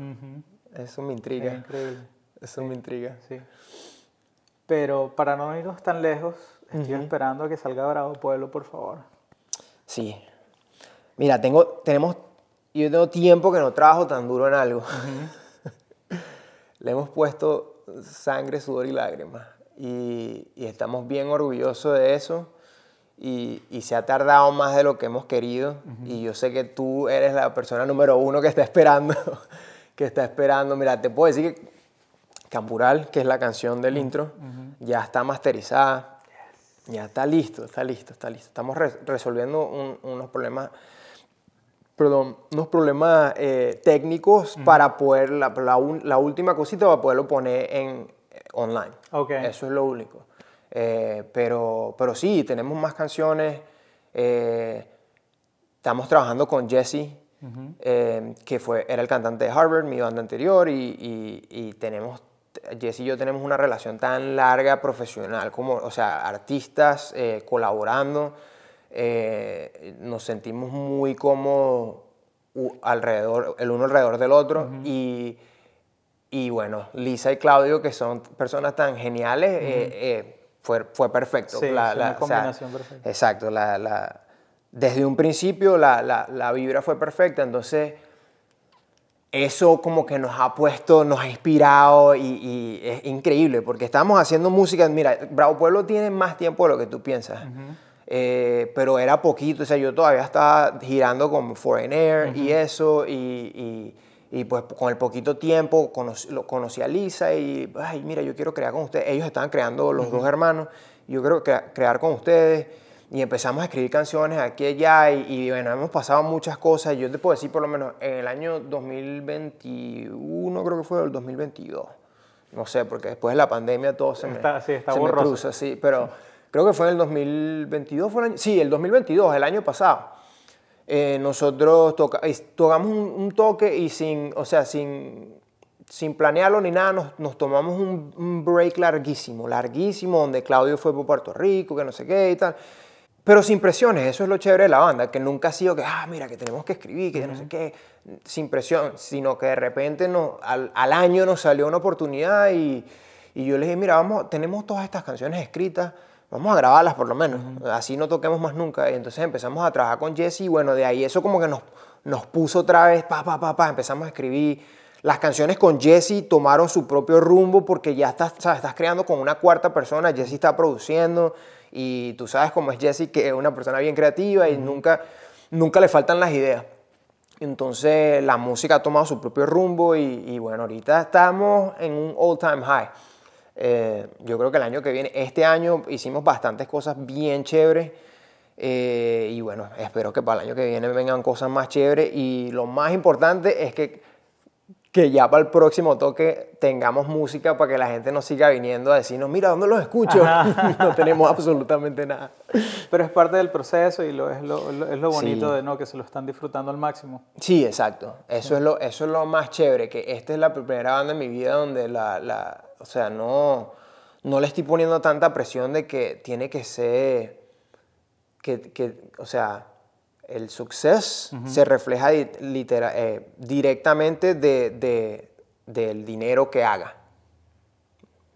Eso me intriga. Es increíble. Eso me intriga. Sí. Pero para no irnos tan lejos, Estoy esperando a que salga Bravo Pueblo, por favor. Sí. Mira, tengo, tenemos, yo tengo tiempo que no trabajo tan duro en algo. [LAUGHS] Le hemos puesto sangre, sudor y lágrimas. Y, estamos bien orgullosos de eso. Y, se ha tardado más de lo que hemos querido. Y yo sé que tú eres la persona número uno que está esperando. [LAUGHS] que está esperando. Mira, te puedo decir que Campural, que es la canción del intro, ya está masterizada. Ya está listo, está listo, está listo. Estamos resolviendo unos problemas, perdón, unos problemas eh, técnicos para poder, la, la, última cosita para poderlo poner en eh, online. Okay. Eso es lo único. Eh, pero, pero sí, tenemos más canciones. estamos trabajando con Jesse, que fue, era el cantante de Harvard, mi banda anterior, y, y tenemos Jess y yo tenemos una relación tan larga profesional, como, o sea, artistas eh, colaborando, eh, nos sentimos muy como alrededor, el uno alrededor del otro. y, y, bueno, Lisa y Claudio, que son personas tan geniales, eh, fue, fue, perfecto. la, combinación perfecta. Exacto, desde un principio la vibra fue perfecta, entonces eso como que nos ha puesto, nos ha inspirado y, es increíble porque estamos haciendo música. Mira, Bravo Pueblo tiene más tiempo de lo que tú piensas. Eh, pero era poquito, o sea, yo todavía estaba girando con Foreign Air y eso, y, pues con el poquito tiempo conocí, a Lisa y, ay, mira, yo quiero crear con ustedes. Ellos estaban creando, los dos hermanos, yo quiero crear con ustedes y empezamos a escribir canciones aquí y allá y, bueno, hemos pasado muchas cosas. Yo te puedo decir por lo menos en el año 2021 creo que fue el 2022. No sé, porque después de la pandemia todo se me, está, sí, está se cruza, sí, pero creo que fue en el 2022, fue el sí, el 2022, el año pasado. Eh, nosotros tocamos un, toque y sin, o sea, sin, sin planearlo ni nada, nos, nos tomamos un, un, break larguísimo, larguísimo, donde Claudio fue por Puerto Rico, que no sé qué y tal. Pero sin presiones, eso es lo chévere de la banda, que nunca ha sido que, ah, mira, que tenemos que escribir, que no sé qué, sin presión, sino que de repente no, al, año nos salió una oportunidad y, y yo les dije, mira, vamos, tenemos todas estas canciones escritas, vamos a grabarlas por lo menos, así no toquemos más nunca. Y entonces empezamos a trabajar con Jesse y bueno, de ahí eso como que nos, nos puso otra vez, pa, pa, pa, pa, empezamos a escribir. Las canciones con Jesse tomaron su propio rumbo porque ya estás, estás creando con una cuarta persona, Jesse está produciendo. Y tú sabes cómo es Jesse, que es una persona bien creativa y nunca, nunca le faltan las ideas. Entonces la música ha tomado su propio rumbo y, bueno, ahorita estamos en un all time high. Eh, yo creo que el año que viene, este año hicimos bastantes cosas bien chéveres. Eh, y bueno, espero que para el año que viene vengan cosas más chéveres. Y lo más importante es que que ya para el próximo toque tengamos música para que la gente nos siga viniendo a decirnos, mira, ¿dónde los escucho? [LAUGHS] no tenemos absolutamente nada. Pero es parte del proceso y lo, es, lo, es lo bonito de no que se lo están disfrutando al máximo. Sí, exacto. Eso, Es, lo, eso es lo más chévere, que esta es la primera banda en mi vida donde la, o sea, no, no le estoy poniendo tanta presión de que tiene que ser, que, que o sea, el suceso se refleja eh, directamente del dinero que haga,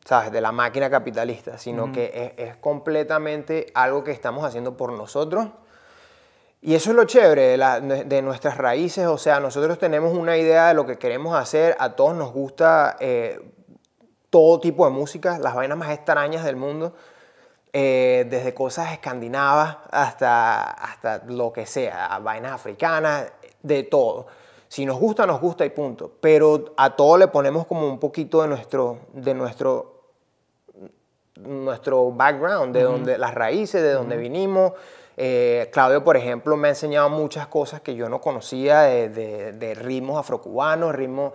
¿sabes? De la máquina capitalista, sino que es, completamente algo que estamos haciendo por nosotros. Y eso es lo chévere de, nuestras raíces, o sea, nosotros tenemos una idea de lo que queremos hacer, a todos nos gusta eh, todo tipo de música, las vainas más extrañas del mundo, eh, desde cosas escandinavas hasta, hasta lo que sea, vainas africanas, de todo. Si nos gusta, nos gusta y punto. Pero a todo le ponemos como un poquito de nuestro, de nuestro, nuestro background, de donde, las raíces, de donde vinimos. Eh, Claudio, por ejemplo, me ha enseñado muchas cosas que yo no conocía de, ritmos afrocubanos, ritmos...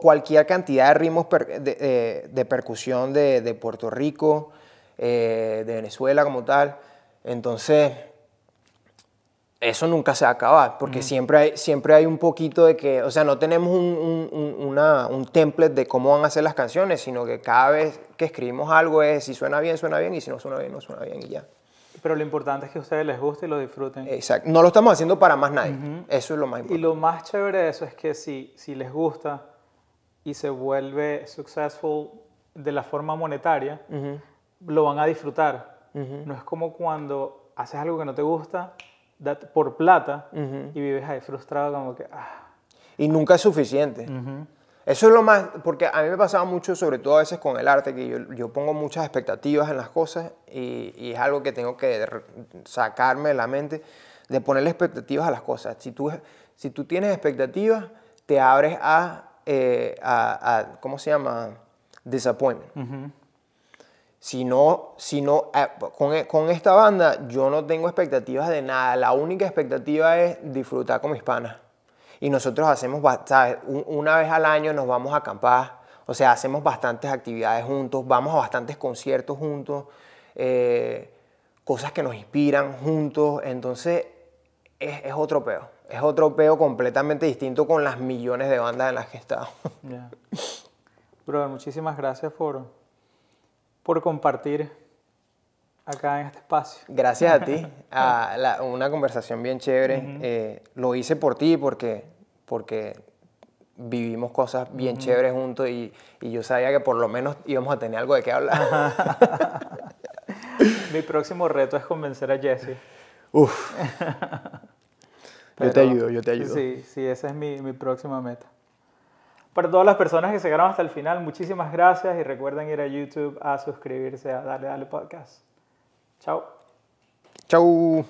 cualquier cantidad de ritmos eh, de, percusión de Puerto Rico, eh, de Venezuela como tal. Entonces, eso nunca se va a acabar, porque siempre, hay, siempre hay un poquito de que, o sea, no tenemos un, un, template de cómo van a ser las canciones, sino que cada vez que escribimos algo es si suena bien, suena bien, y si no suena bien, no suena bien, y ya. Pero lo importante es que a ustedes les guste y lo disfruten. Exacto, no lo estamos haciendo para más nadie, eso es lo más importante. Y lo más chévere de eso es que si, si les gusta y se vuelve successful de la forma monetaria, lo van a disfrutar. No es como cuando haces algo que no te gusta por plata y vives ahí frustrado como que... Ah. Y nunca es suficiente. Eso es lo más, porque a mí me pasaba mucho, sobre todo a veces con el arte, que yo, pongo muchas expectativas en las cosas y, es algo que tengo que sacarme de la mente, de ponerle expectativas a las cosas. Si tú, si tú tienes expectativas, te abres a, eh, ¿cómo se llama? Disappointment. Si no, eh, con, e, con, esta banda yo no tengo expectativas de nada. La única expectativa es disfrutar con mis panas. Y nosotros hacemos, ¿sabes? una vez al año nos vamos a acampar. O sea, hacemos bastantes actividades juntos, vamos a bastantes conciertos juntos, eh, cosas que nos inspiran juntos. Entonces, es, otro peo. Es otro peo completamente distinto con las millones de bandas en las que he estado. muchísimas gracias por, por compartir acá en este espacio. Gracias a ti, [LAUGHS] a una conversación bien chévere. Eh, lo hice por ti porque, porque vivimos cosas bien chéveres juntos y, y, yo sabía que por lo menos íbamos a tener algo de qué hablar. [LAUGHS] Mi próximo reto es convencer a Jesse. Uf. [LAUGHS] yo te ayudo, yo te ayudo. Sí, sí, esa es mi, mi próxima meta. Para todas las personas que se quedaron hasta el final, muchísimas gracias y recuerden ir a YouTube a suscribirse a darle Dale Podcast. Chao. Chao.